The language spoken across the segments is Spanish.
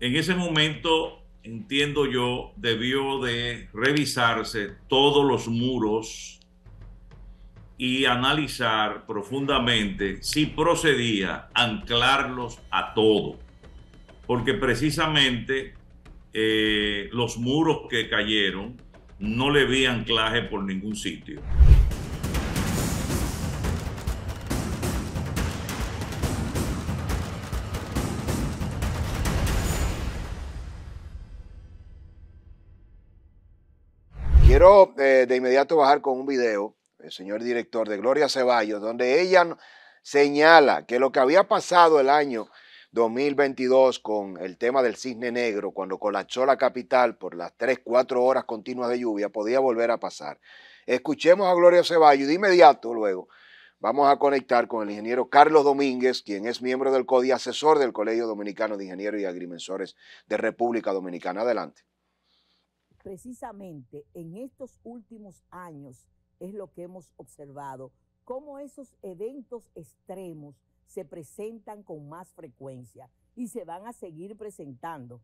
en ese momento, entiendo yo, debió de revisarse todos los muros y analizar profundamente si procedía anclarlos a todo. Porque precisamente eh, los muros que cayeron no le vi anclaje por ningún sitio. Eh, de inmediato bajar con un video, el señor director de Gloria Ceballos, donde ella señala que lo que había pasado el año 2022 con el tema del cisne negro, cuando colachó la capital por las 3, 4 horas continuas de lluvia, podía volver a pasar. Escuchemos a Gloria Ceballos y de inmediato luego vamos a conectar con el ingeniero Carlos Domínguez, quien es miembro del CODI, asesor del Colegio Dominicano de Ingenieros y Agrimensores de República Dominicana. Adelante precisamente en estos últimos años es lo que hemos observado, cómo esos eventos extremos se presentan con más frecuencia y se van a seguir presentando.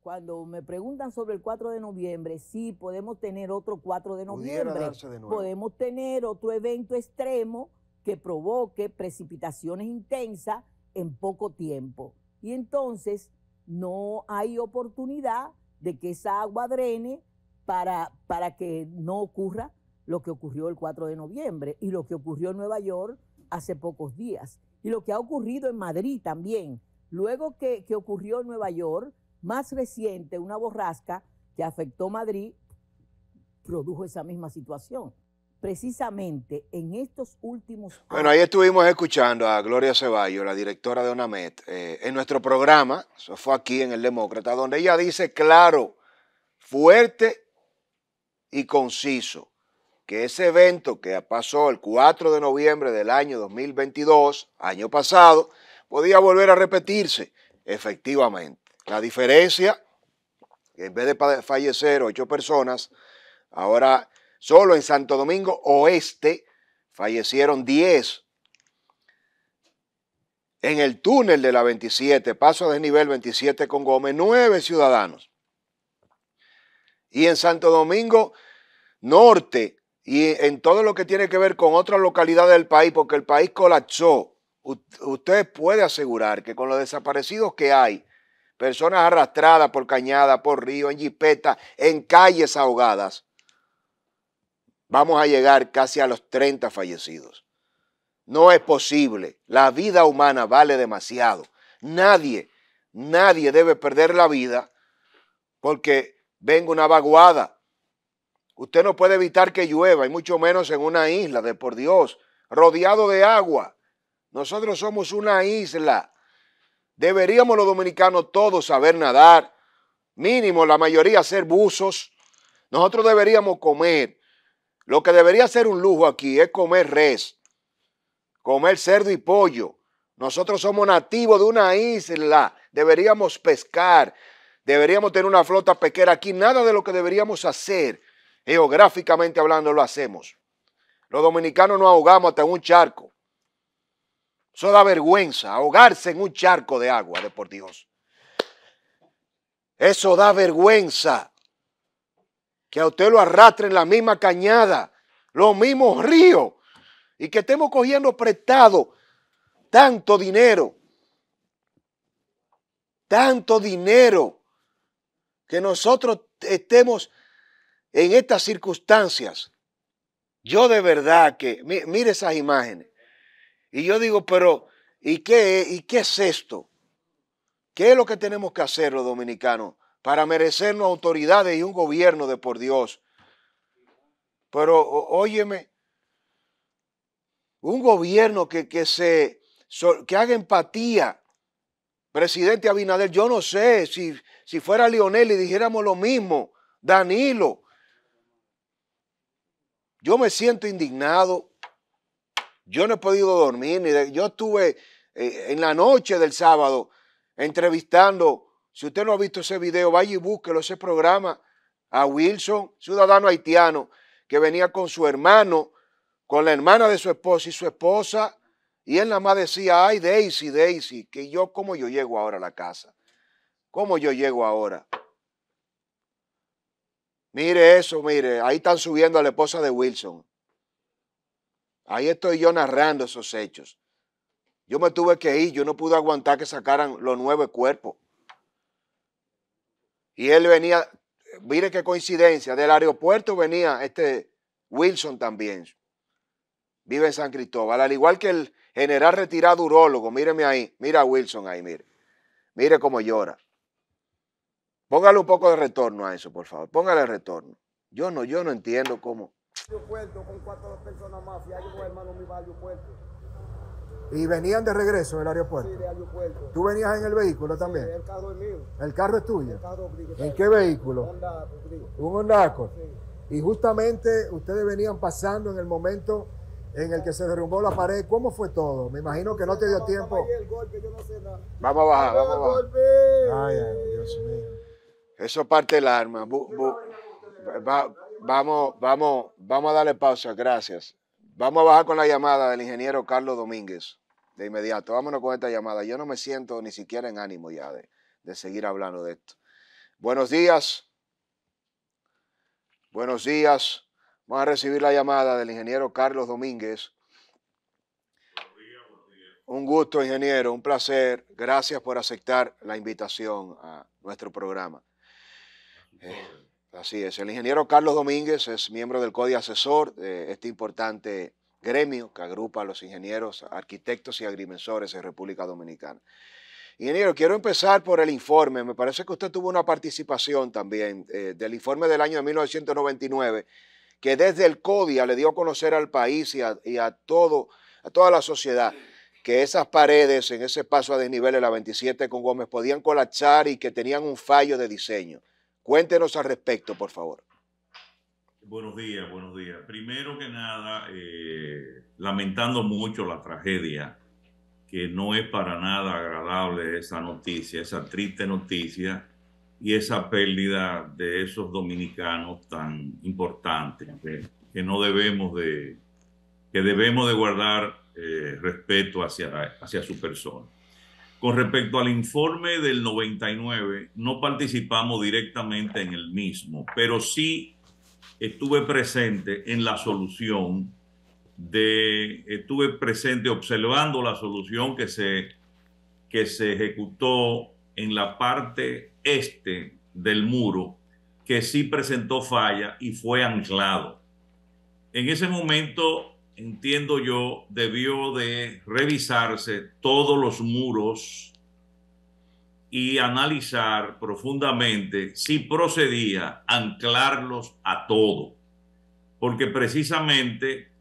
Cuando me preguntan sobre el 4 de noviembre, sí, podemos tener otro 4 de noviembre, podemos tener otro evento extremo que provoque precipitaciones intensas en poco tiempo. Y entonces no hay oportunidad de que esa agua drene para, que no ocurra lo que ocurrió el 4 de noviembre y lo que ocurrió en Nueva York hace pocos días y lo que ha ocurrido en Madrid también. Luego que, que ocurrió en Nueva York, más reciente, una borrasca que afectó Madrid, produjo esa misma situación precisamente en estos últimos años. Bueno, ahí estuvimos escuchando a Gloria Ceballos, la directora de ONAMET, eh, en nuestro programa, eso fue aquí en El Demócrata, donde ella dice claro, fuerte y conciso, que ese evento que pasó el 4 de noviembre del año 2022, año pasado, podía volver a repetirse, efectivamente. La diferencia, en vez de fallecer ocho personas, ahora Solo en Santo Domingo Oeste fallecieron 10. En el túnel de la 27, paso de nivel 27 con Gómez, 9 ciudadanos. Y en Santo Domingo Norte y en todo lo que tiene que ver con otras localidades del país, porque el país colapsó. usted puede asegurar que con los desaparecidos que hay, personas arrastradas por cañada, por río, en jipetas, en calles ahogadas, vamos a llegar casi a los 30 fallecidos. No es posible. La vida humana vale demasiado. Nadie, nadie debe perder la vida porque venga una vaguada. Usted no puede evitar que llueva, y mucho menos en una isla, de por Dios, rodeado de agua. Nosotros somos una isla. Deberíamos los dominicanos todos saber nadar, mínimo la mayoría ser buzos. Nosotros deberíamos comer, lo que debería ser un lujo aquí es comer res, comer cerdo y pollo. Nosotros somos nativos de una isla, deberíamos pescar, deberíamos tener una flota pesquera aquí. Nada de lo que deberíamos hacer, geográficamente hablando, lo hacemos. Los dominicanos nos ahogamos hasta en un charco. Eso da vergüenza, ahogarse en un charco de agua, de por Dios. Eso da vergüenza que a usted lo arrastre en la misma cañada, los mismos ríos, y que estemos cogiendo prestado tanto dinero, tanto dinero, que nosotros estemos en estas circunstancias. Yo de verdad que, mire esas imágenes. Y yo digo, pero, ¿y qué, ¿y qué es esto? ¿Qué es lo que tenemos que hacer los dominicanos? para merecernos autoridades y un gobierno de por Dios. Pero óyeme, un gobierno que, se, que haga empatía. Presidente Abinader, yo no sé si, fuera Lionel y dijéramos lo mismo, Danilo. Yo me siento indignado. Yo no he podido dormir. yo estuve eh, en la noche del sábado entrevistando si usted no ha visto ese video, vaya y búsquelo, ese programa a Wilson, ciudadano haitiano, que venía con su hermano, con la hermana de su esposa y su esposa, y él nada más decía, ay Daisy, Daisy, que yo, ¿cómo yo llego ahora a la casa? ¿Cómo yo llego ahora? Mire eso, mire, ahí están subiendo a la esposa de Wilson. Ahí estoy yo narrando esos hechos. Yo me tuve que ir, yo no pude aguantar que sacaran los nueve cuerpos. Y él venía, mire qué coincidencia, del aeropuerto venía este Wilson también. Vive en San Cristóbal, al igual que el general retirado urólogo, míreme ahí, mira a Wilson ahí, mire. Mire cómo llora. Póngale un poco de retorno a eso, por favor. Póngale retorno. Yo no, yo no entiendo cómo. Yo con cuatro personas más, y venían de regreso del aeropuerto. aeropuerto. ¿Tú venías en el vehículo también? el carro es ¿El carro es tuyo? ¿En qué vehículo? Un Honda. Un Y justamente ustedes venían pasando en el momento en el que se derrumbó la pared. ¿Cómo fue todo? Me imagino que no te dio tiempo. Vamos a bajar, vamos a bajar. Ay, ay, Dios mío. Eso parte el arma. vamos, vamos, vamos a darle pausa. Gracias. Vamos a bajar con la llamada del ingeniero Carlos Domínguez de inmediato, vámonos con esta llamada. Yo no me siento ni siquiera en ánimo ya de, seguir hablando de esto. Buenos días. Buenos días. Vamos a recibir la llamada del ingeniero Carlos Domínguez. Un gusto, ingeniero, un placer. Gracias por aceptar la invitación a nuestro programa. Eh, así es. El ingeniero Carlos Domínguez es miembro del CODI Asesor de este importante gremio que agrupa a los ingenieros, arquitectos y agrimensores en República Dominicana. Ingeniero, quiero empezar por el informe. Me parece que usted tuvo una participación también eh, del informe del año de 1999 que desde el CODIA le dio a conocer al país y a, todo, a toda la sociedad que esas paredes en ese paso a desnivel de la 27 con Gómez podían colapsar y que tenían un fallo de diseño. Cuéntenos al respecto, por favor. Buenos días, buenos días. Primero que nada, eh, lamentando mucho la tragedia, que no es para nada agradable esa noticia, esa triste noticia y esa pérdida de esos dominicanos tan importantes, que, no debemos de, que debemos de guardar eh, respeto hacia, hacia su persona. Con respecto al informe del 99, no participamos directamente en el mismo, pero sí estuve presente en la solución de, estuve presente observando la solución que se, que se ejecutó en la parte este del muro, que sí presentó falla y fue anclado. En ese momento, entiendo yo, debió de revisarse todos los muros y analizar profundamente si procedía anclarlos a todo, porque precisamente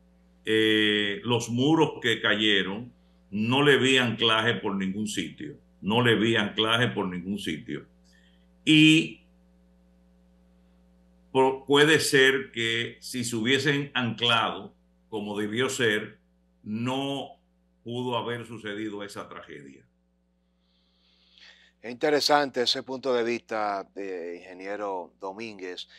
eh, los muros que cayeron no le vi anclaje por ningún sitio, no le vi anclaje por ningún sitio. Y puede ser que si se hubiesen anclado como debió ser, no pudo haber sucedido esa tragedia. Es interesante ese punto de vista, ingeniero Domínguez.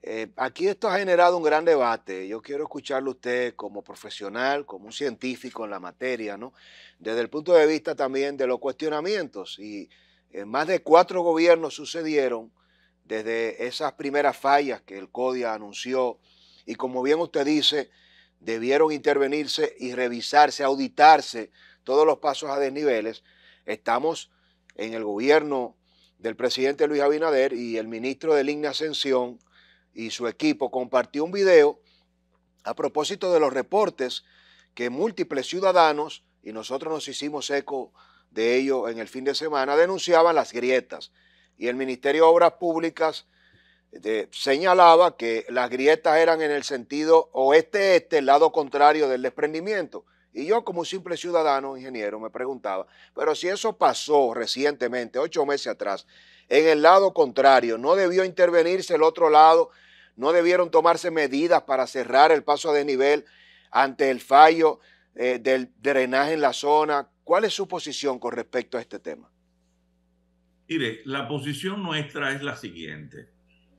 Eh, aquí esto ha generado un gran debate. Yo quiero escucharlo usted como profesional, como un científico en la materia, ¿no? Desde el punto de vista también de los cuestionamientos. Y eh, más de cuatro gobiernos sucedieron desde esas primeras fallas que el CODIA anunció. Y como bien usted dice, debieron intervenirse y revisarse, auditarse todos los pasos a desniveles. Estamos en el gobierno del presidente Luis Abinader y el ministro de Ligna Ascensión y su equipo compartió un video a propósito de los reportes que múltiples ciudadanos, y nosotros nos hicimos eco de ello en el fin de semana, denunciaban las grietas. Y el Ministerio de Obras Públicas eh, señalaba que las grietas eran en el sentido oeste-este, el lado contrario del desprendimiento. Y yo como simple ciudadano, ingeniero, me preguntaba, pero si eso pasó recientemente, ocho meses atrás, en el lado contrario, ¿no debió intervenirse el otro lado? ¿No debieron tomarse medidas para cerrar el paso a nivel ante el fallo eh, del drenaje en la zona? ¿Cuál es su posición con respecto a este tema? Mire, la posición nuestra es la siguiente.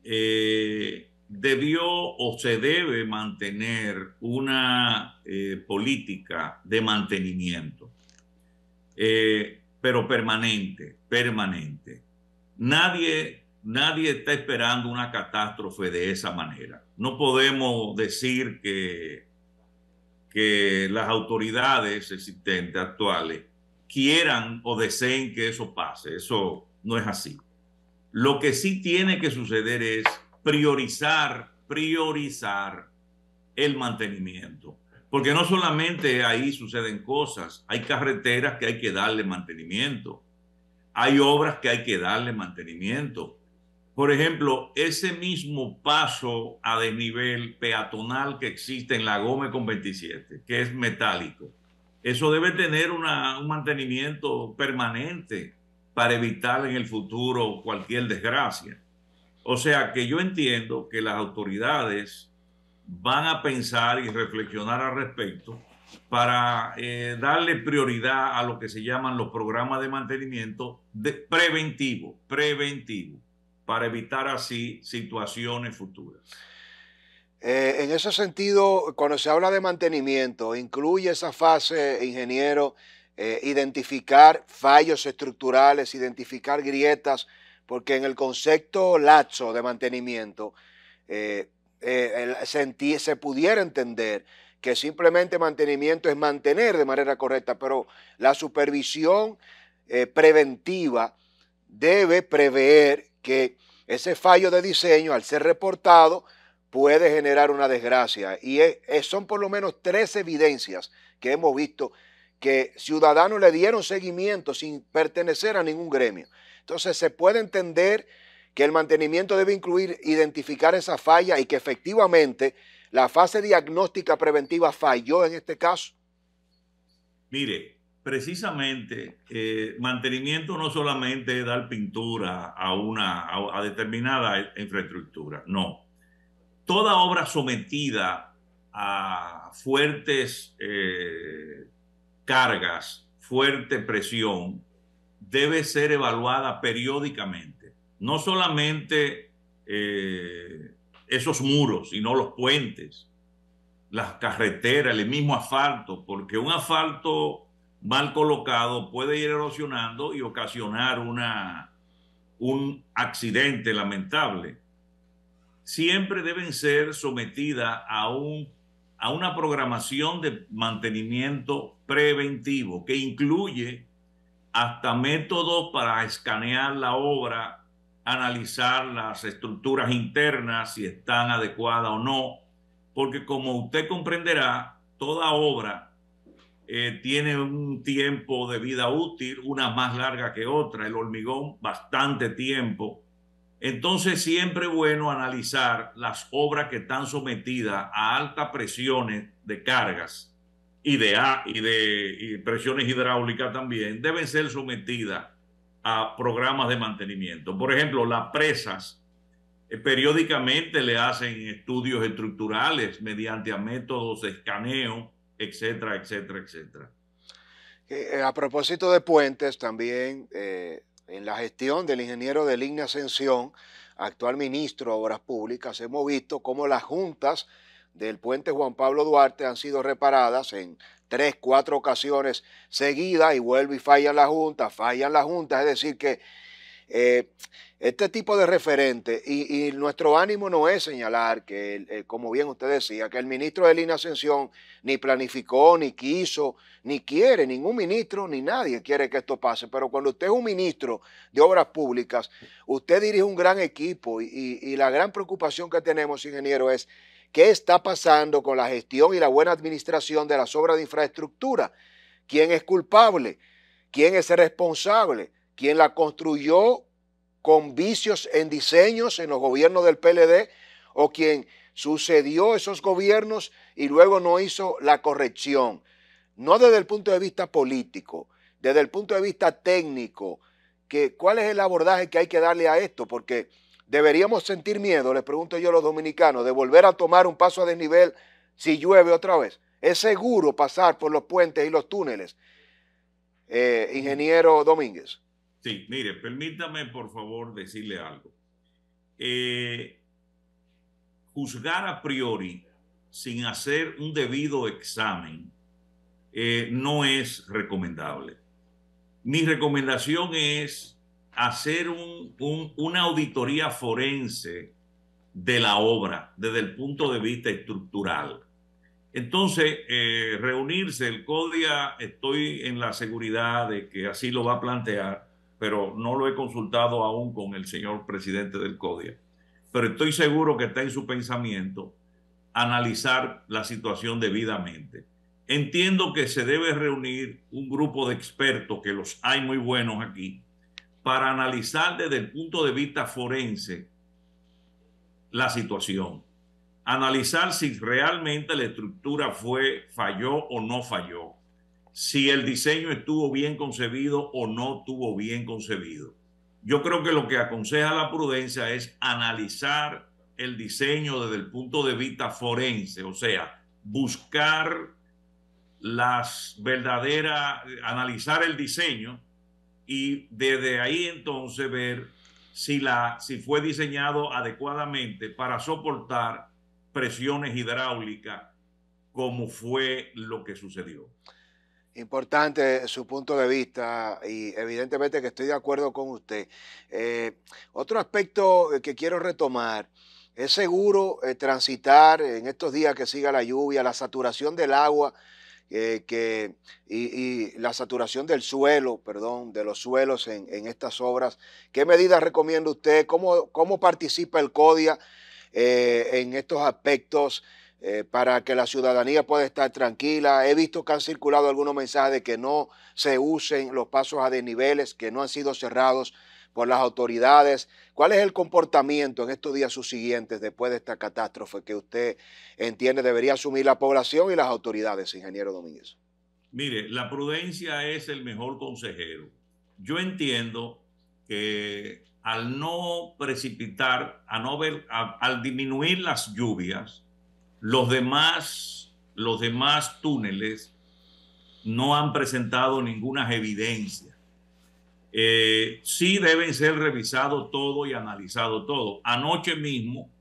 Eh, debió o se debe mantener una eh, política de mantenimiento, eh, pero permanente, permanente. Nadie, nadie está esperando una catástrofe de esa manera. No podemos decir que, que las autoridades existentes actuales quieran o deseen que eso pase. Eso no es así. Lo que sí tiene que suceder es priorizar, priorizar el mantenimiento. Porque no solamente ahí suceden cosas, hay carreteras que hay que darle mantenimiento, hay obras que hay que darle mantenimiento. Por ejemplo, ese mismo paso a desnivel peatonal que existe en la Gómez con 27, que es metálico, eso debe tener un mantenimiento permanente para evitar en el futuro cualquier desgracia. O sea que yo entiendo que las autoridades van a pensar y reflexionar al respecto para eh, darle prioridad a lo que se llaman los programas de mantenimiento preventivo, preventivo, para evitar así situaciones futuras. Eh, en ese sentido, cuando se habla de mantenimiento, incluye esa fase, ingeniero, eh, identificar fallos estructurales, identificar grietas porque en el concepto laxo de mantenimiento eh, eh, se, pudiera entender que simplemente mantenimiento es mantener de manera correcta, pero la supervisión eh, preventiva debe prever que ese fallo de diseño, al ser reportado, puede generar una desgracia. Y son por lo menos tres evidencias que hemos visto que ciudadanos le dieron seguimiento sin pertenecer a ningún gremio. Entonces se puede entender que el mantenimiento debe incluir identificar esa falla y que efectivamente la fase diagnóstica preventiva falló en este caso. Mire, precisamente eh, mantenimiento no solamente es dar pintura a una determinada infraestructura, no. Toda obra sometida a fuertes eh, cargas, fuerte presión, debe ser evaluada periódicamente. No solamente eh, esos muros, sino los puentes, las carreteras, el mismo asfalto, porque un asfalto mal colocado puede ir erosionando y ocasionar una, un accidente lamentable. Siempre deben ser sometidas a, un, a una programación de mantenimiento preventivo que incluye hasta métodos para escanear la obra, analizar las estructuras internas, si están adecuadas o no, porque como usted comprenderá, toda obra eh, tiene un tiempo de vida útil, una más larga que otra, el hormigón bastante tiempo. Entonces siempre es bueno analizar las obras que están sometidas a altas presiones de cargas y de, y de presiones hidráulicas también, deben ser sometidas a programas de mantenimiento. Por ejemplo, las presas eh, periódicamente le hacen estudios estructurales mediante a métodos de escaneo, etcétera, etcétera, etcétera. Eh, eh, a propósito de puentes, también en la gestión del ingeniero de Línea Ascensión, actual ministro de Obras Públicas, hemos visto cómo las juntas del puente Juan Pablo Duarte han sido reparadas en tres, cuatro ocasiones seguidas y vuelve y falla la Junta, fallan la Junta. Es decir, que eh, este tipo de referente, y, nuestro ánimo no es señalar que, eh, como bien usted decía, que el ministro de Lina Ascensión ni planificó, ni quiso, ni quiere, ningún ministro, ni nadie quiere que esto pase. Pero cuando usted es un ministro de Obras Públicas, usted dirige un gran equipo y la gran preocupación que tenemos, ingeniero, es ¿Qué está pasando con la gestión y la buena administración de las obras de infraestructura? ¿Quién es culpable? ¿Quién es el responsable? ¿Quién la construyó con vicios en diseños en los gobiernos del PLD? ¿O quien sucedió esos gobiernos y luego no hizo la corrección? No desde el punto de vista político, desde el punto de vista técnico, que, ¿cuál es el abordaje que hay que darle a esto? Porque ¿Deberíamos sentir miedo, le pregunto yo a los dominicanos, de volver a tomar un paso a desnivel si llueve otra vez? ¿Es seguro pasar por los puentes y los túneles? Eh, ingeniero Domínguez. Sí, mire, permítame por favor decirle algo. Eh, juzgar a priori sin hacer un debido examen eh, no es recomendable. Mi recomendación es hacer una auditoría forense de la obra desde el punto de vista estructural. Entonces, eh, reunirse, el CODIA, estoy en la seguridad de que así lo va a plantear, pero no lo he consultado aún con el señor presidente del CODIA, pero estoy seguro que está en su pensamiento analizar la situación debidamente. Entiendo que se debe reunir un grupo de expertos, que los hay muy buenos aquí, para analizar desde el punto de vista forense la situación, analizar si realmente la estructura fue falló o no falló, si el diseño estuvo bien concebido o no estuvo bien concebido. Yo creo que lo que aconseja la prudencia es analizar el diseño desde el punto de vista forense, o sea, buscar las verdaderas, analizar el diseño y desde ahí entonces ver si, la, si fue diseñado adecuadamente para soportar presiones hidráulicas como fue lo que sucedió. Importante su punto de vista y evidentemente que estoy de acuerdo con usted. Eh, otro aspecto eh, que quiero retomar, es seguro eh, transitar en estos días que siga la lluvia, la saturación del agua eh, que, y, la saturación del suelo, perdón, de los suelos en, estas obras. ¿Qué medidas recomienda usted? ¿Cómo, participa el CODIA eh, en estos aspectos? Eh, para que la ciudadanía pueda estar tranquila. He visto que han circulado algunos mensajes de que no se usen los pasos a desniveles, que no han sido cerrados con las autoridades. ¿Cuál es el comportamiento en estos días subsiguientes después de esta catástrofe que usted entiende debería asumir la población y las autoridades, ingeniero Domínguez? Mire, la prudencia es el mejor consejero. Yo entiendo que al no precipitar, a no al disminuir las lluvias, los demás, los demás túneles no han presentado ninguna evidencia eh, sí deben ser revisado todo y analizado todo. Anoche mismo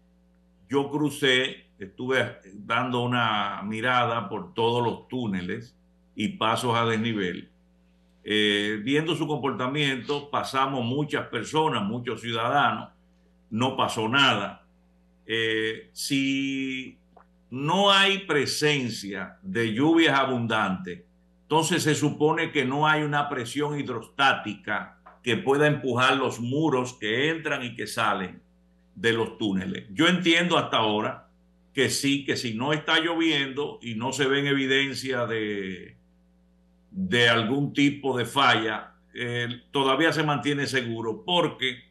yo crucé, estuve dando una mirada por todos los túneles y pasos a desnivel. Eh, viendo su comportamiento, pasamos muchas personas, muchos ciudadanos, no pasó nada. Eh, si no hay presencia de lluvias abundantes entonces se supone que no hay una presión hidrostática que pueda empujar los muros que entran y que salen de los túneles. Yo entiendo hasta ahora que sí, que si no está lloviendo y no se ven evidencia de, de algún tipo de falla, eh, todavía se mantiene seguro porque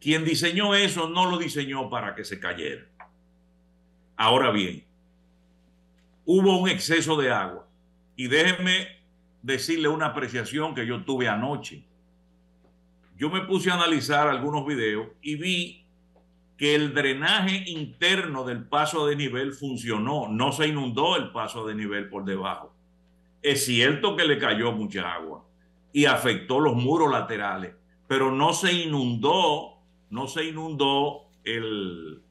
quien diseñó eso no lo diseñó para que se cayera. Ahora bien, hubo un exceso de agua y déjenme decirle una apreciación que yo tuve anoche. Yo me puse a analizar algunos videos y vi que el drenaje interno del paso de nivel funcionó, no se inundó el paso de nivel por debajo. Es cierto que le cayó mucha agua y afectó los muros laterales, pero no se inundó, no se inundó el,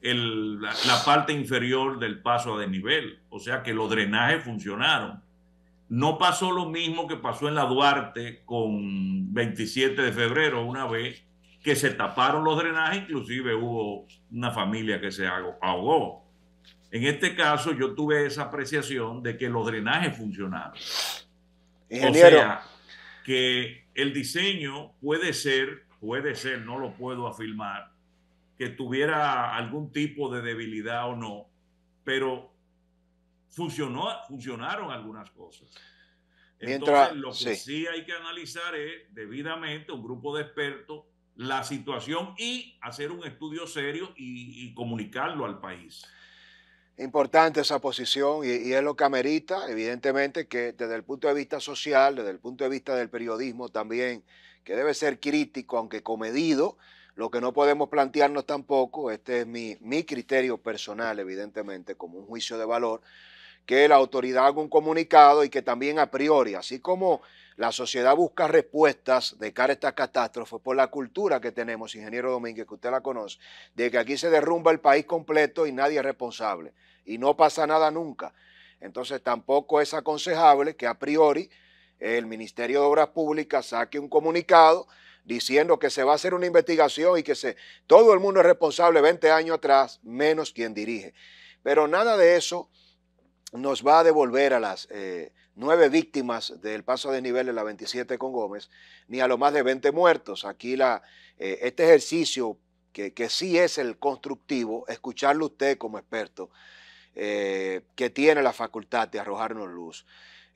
la, parte inferior del paso a desnivel. O sea que los drenajes funcionaron. No pasó lo mismo que pasó en la Duarte con 27 de febrero una vez que se taparon los drenajes, inclusive hubo una familia que se ahogó. En este caso yo tuve esa apreciación de que los drenajes funcionaron. O sea, que el diseño puede ser, puede ser, no lo puedo afirmar, que tuviera algún tipo de debilidad o no, pero funcionó, funcionaron algunas cosas. Entonces, lo que sí. hay que analizar es debidamente un grupo de expertos la situación y hacer un estudio serio y, comunicarlo al país. Importante esa posición y, y, es lo que amerita, evidentemente, que desde el punto de vista social, desde el punto de vista del periodismo también, que debe ser crítico, aunque comedido, lo que no podemos plantearnos tampoco, este es mi, criterio personal, evidentemente, como un juicio de valor, que la autoridad haga un comunicado y que también a priori, así como la sociedad busca respuestas de cara a esta catástrofe por la cultura que tenemos, ingeniero Domínguez, que usted la conoce, de que aquí se derrumba el país completo y nadie es responsable y no pasa nada nunca. Entonces tampoco es aconsejable que a priori el Ministerio de Obras Públicas saque un comunicado diciendo que se va a hacer una investigación y que se, todo el mundo es responsable 20 años atrás, menos quien dirige. Pero nada de eso nos va a devolver a las eh, nueve víctimas del paso de nivel de la 27 con Gómez, ni a lo más de 20 muertos. Aquí la, eh, este ejercicio, que, sí es el constructivo, escucharlo usted como experto, eh, que tiene la facultad de arrojarnos luz.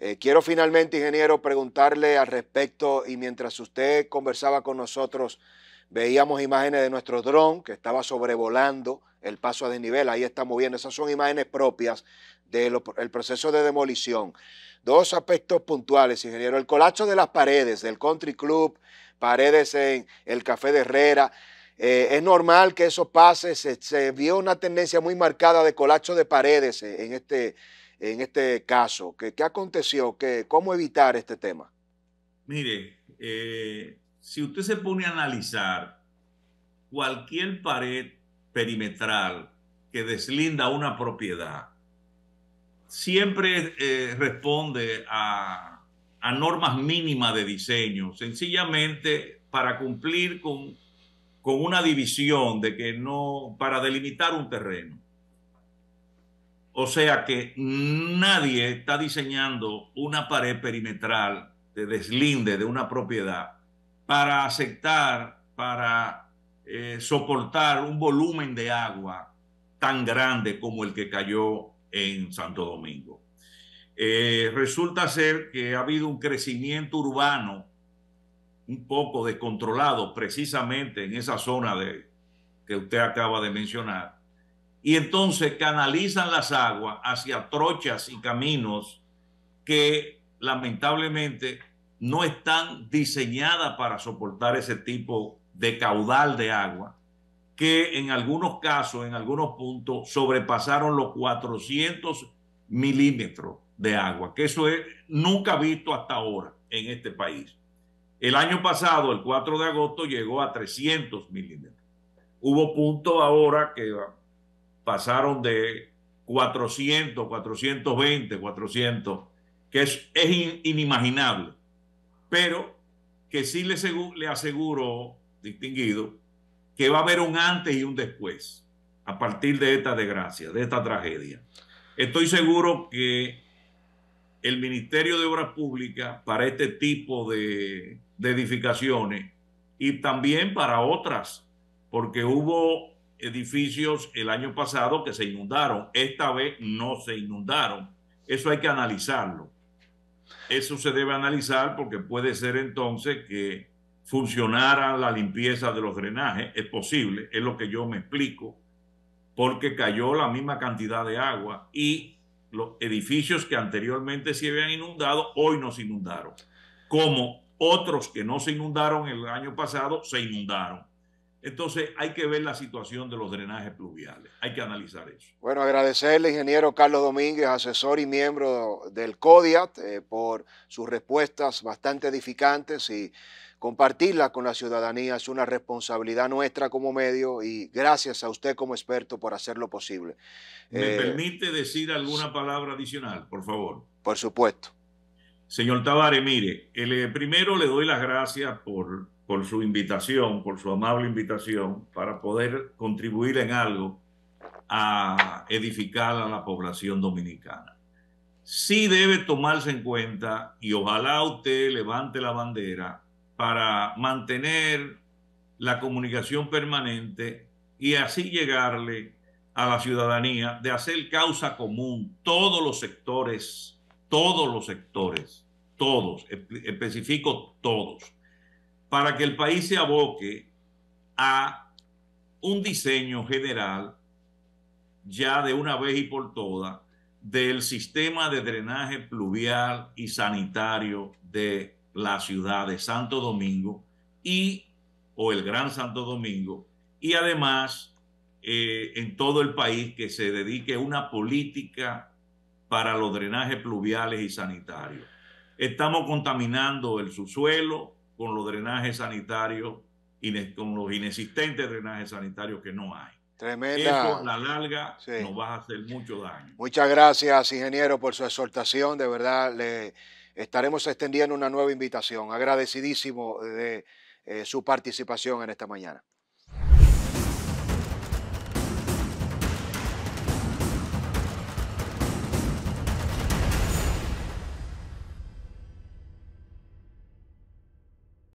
Eh, quiero finalmente, ingeniero, preguntarle al respecto y mientras usted conversaba con nosotros, veíamos imágenes de nuestro dron que estaba sobrevolando el paso a desnivel, ahí estamos viendo, esas son imágenes propias del proceso de demolición. Dos aspectos puntuales, ingeniero, el colacho de las paredes del Country Club, paredes en el Café de Herrera, eh, es normal que eso pase, se, vio una tendencia muy marcada de colacho de paredes en este en este caso? ¿Qué, qué aconteció? ¿Qué, ¿Cómo evitar este tema? Mire, eh, si usted se pone a analizar cualquier pared perimetral que deslinda una propiedad, siempre eh, responde a, normas mínimas de diseño, sencillamente para cumplir con, con una división de que no, para delimitar un terreno. O sea que nadie está diseñando una pared perimetral de deslinde de una propiedad para aceptar, para eh, soportar un volumen de agua tan grande como el que cayó en Santo Domingo. Eh, resulta ser que ha habido un crecimiento urbano un poco descontrolado precisamente en esa zona de, que usted acaba de mencionar y entonces canalizan las aguas hacia trochas y caminos que lamentablemente no están diseñadas para soportar ese tipo de caudal de agua, que en algunos casos, en algunos puntos, sobrepasaron los 400 milímetros de agua, que eso es nunca visto hasta ahora en este país. El año pasado, el 4 de agosto, llegó a 300 milímetros. Hubo puntos ahora que pasaron de 400, 420, 400, que es, es inimaginable, pero que sí le, aseguro, distinguido, que va a haber un antes y un después a partir de esta desgracia, de esta tragedia. Estoy seguro que el Ministerio de Obras Públicas para este tipo de, de edificaciones y también para otras, porque hubo edificios el año pasado que se inundaron. Esta vez no se inundaron. Eso hay que analizarlo. Eso se debe analizar porque puede ser entonces que funcionara la limpieza de los drenajes. Es posible, es lo que yo me explico, porque cayó la misma cantidad de agua y los edificios que anteriormente se habían inundado, hoy no se inundaron. Como otros que no se inundaron el año pasado, se inundaron. Entonces hay que ver la situación de los drenajes pluviales, hay que analizar eso. Bueno, agradecerle, ingeniero Carlos Domínguez, asesor y miembro del CODIAT, eh, por sus respuestas bastante edificantes y compartirlas con la ciudadanía es una responsabilidad nuestra como medio y gracias a usted como experto por hacerlo posible. ¿Me eh, permite decir alguna palabra adicional, por favor? Por supuesto. Señor Tavares, mire, el, eh, primero le doy las gracias por por su invitación, por su amable invitación, para poder contribuir en algo a edificar a la población dominicana. Sí debe tomarse en cuenta y ojalá usted levante la bandera para mantener la comunicación permanente y así llegarle a la ciudadanía de hacer causa común todos los sectores, todos los sectores, todos, especifico todos para que el país se aboque a un diseño general ya de una vez y por todas del sistema de drenaje pluvial y sanitario de la ciudad de Santo Domingo y o el Gran Santo Domingo y además eh, en todo el país que se dedique una política para los drenajes pluviales y sanitarios. Estamos contaminando el subsuelo, con los drenajes sanitarios, con los inexistentes drenajes sanitarios que no hay. Tremenda. la larga nos va a hacer mucho daño. Muchas gracias, ingeniero, por su exhortación. De verdad, le estaremos extendiendo una nueva invitación. Agradecidísimo de eh, su participación en esta mañana.